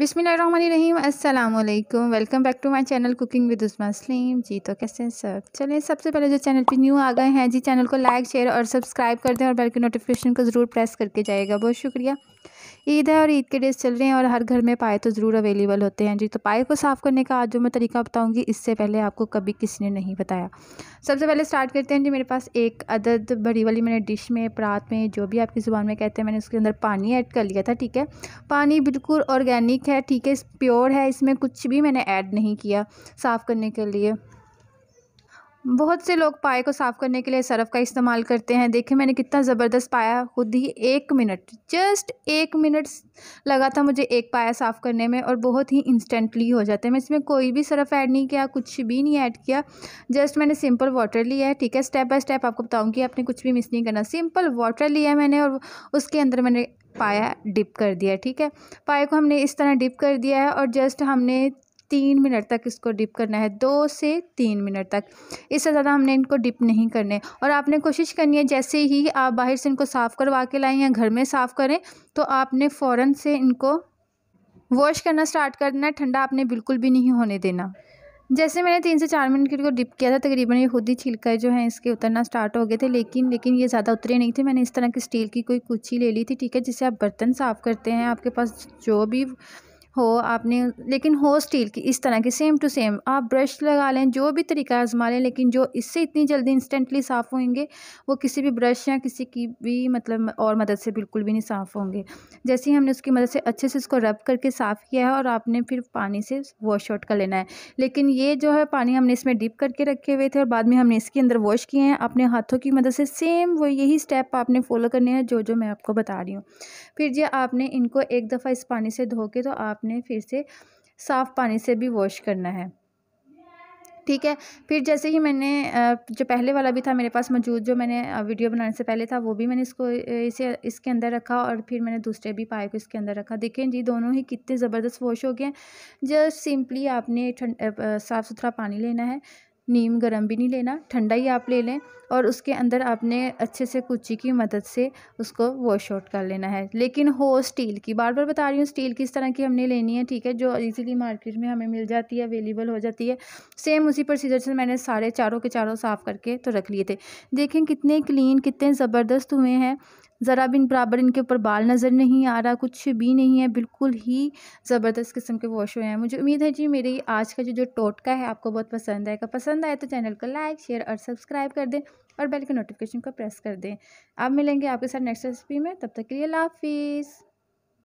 अस्सलाम वालेकुम welcome back to my channel cooking with Usma Saleem ji तो कैसे हैं सब चलिए सबसे पहले जो चैनल पे न्यू आ गए हैं जी चैनल को लाइक शेयर और सब्सक्राइब कर दें और बेल के नोटिफिकेशन को ज़रूर प्रेस करके जाएगा बहुत शुक्रिया ईद है और ईद के डेज चल रहे हैं और हर घर में पाए तो ज़रूर अवेलेबल होते हैं जी तो पाए को साफ़ करने का आज जो मैं तरीका बताऊँगी इससे पहले आपको कभी किसी ने नहीं बताया सबसे पहले स्टार्ट करते हैं जी मेरे पास एक अदद बड़ी वाली मैंने डिश में परात में जो भी आपकी ज़ुबान में कहते हैं मैंने उसके अंदर पानी ऐड कर लिया था ठीक है पानी बिल्कुल ऑर्गेनिक है ठीक है प्योर है इसमें कुछ भी मैंने ऐड नहीं किया साफ़ करने के लिए बहुत से लोग पाए को साफ़ करने के लिए सरफ़ का इस्तेमाल करते हैं देखिए मैंने कितना ज़बरदस्त पाया खुद ही एक मिनट जस्ट एक मिनट लगा था मुझे एक पाया साफ़ करने में और बहुत ही इंस्टेंटली हो जाते हैं मैं इसमें कोई भी सरफ़ ऐड नहीं किया कुछ भी नहीं ऐड किया जस्ट मैंने सिंपल वाटर लिया है ठीक है स्टेप बाय स्टेप आपको बताऊँगी आपने कुछ भी मिस नहीं करना सिंपल वाटर लिया मैंने और उसके अंदर मैंने पाया डिप कर दिया ठीक है पाए को हमने इस तरह डिप कर दिया है और जस्ट हमने तीन मिनट तक इसको डिप करना है दो से तीन मिनट तक इससे ज़्यादा हमने इनको डिप नहीं करने और आपने कोशिश करनी है जैसे ही आप बाहर से इनको साफ़ करवा के लाएँ या घर में साफ़ करें तो आपने फ़ौर से इनको वॉश करना स्टार्ट कर देना ठंडा आपने बिल्कुल भी नहीं होने देना जैसे मैंने तीन से चार मिनट के लिए डिप किया था तकरीबन ये खुद ही छिलका जो है इसके उतरना स्टार्ट हो गए थे लेकिन लेकिन ये ज़्यादा उतरे नहीं थे मैंने इस तरह की स्टील की कोई कुची ले ली थी ठीक है जिसे आप बर्तन साफ़ करते हैं आपके पास जो भी हो आपने लेकिन हो स्टील की इस तरह की सेम टू सेम आप ब्रश लगा लें जो भी तरीका आजमा लें लेकिन जो इससे इतनी जल्दी इंस्टेंटली साफ़ होंगे वो किसी भी ब्रश या किसी की भी मतलब और मदद से बिल्कुल भी नहीं साफ़ होंगे जैसे ही हमने उसकी मदद से अच्छे से इसको रब करके साफ़ किया है और आपने फिर पानी से वॉश आउट कर लेना है लेकिन ये जो है पानी हमने इसमें डिप करके रखे हुए थे और बाद में हमने इसके अंदर वॉश किए हैं अपने हाथों की मदद से सेम वो यही स्टेप आपने फॉलो करने हैं जो जो मैं आपको बता रही हूँ फिर जी आपने इनको एक दफ़ा इस पानी से धो के तो आप आपने फिर से साफ़ पानी से भी वॉश करना है ठीक है फिर जैसे ही मैंने जो पहले वाला भी था मेरे पास मौजूद जो मैंने वीडियो बनाने से पहले था वो भी मैंने इसको इसे इसके अंदर रखा और फिर मैंने दूसरे भी पाए को इसके अंदर रखा देखें जी दोनों ही कितने ज़बरदस्त वॉश हो गए हैं जस्ट सिंपली आपने ठंड साफ़ सुथरा पानी लेना है नीम गर्म भी नहीं लेना ठंडा ही आप ले लें और उसके अंदर आपने अच्छे से कुची की मदद से उसको वॉश आउट कर लेना है लेकिन हो स्टील की बार बार बता रही हूँ स्टील किस तरह की हमने लेनी है ठीक है जो इजीली मार्केट में हमें मिल जाती है अवेलेबल हो जाती है सेम उसी प्रोसीजर से मैंने सारे चारों के चारों साफ़ करके तो रख लिए थे देखें कितने क्लीन कितने ज़बरदस्त हुए हैं ज़रा भी इन बराबर इनके ऊपर बाल नज़र नहीं आ रहा कुछ भी नहीं है बिल्कुल ही ज़बरदस्त किस्म के वॉश हुए हैं मुझे उम्मीद है जी मेरी आज का जो जो टोटका है आपको बहुत पसंद आएगा पसंद आए तो चैनल को लाइक शेयर और सब्सक्राइब कर दें और बेल के नोटिफिकेशन को प्रेस कर दें आप मिलेंगे आपके साथ नेक्स्ट रेसिपी में तब तक के लिए लाफिज़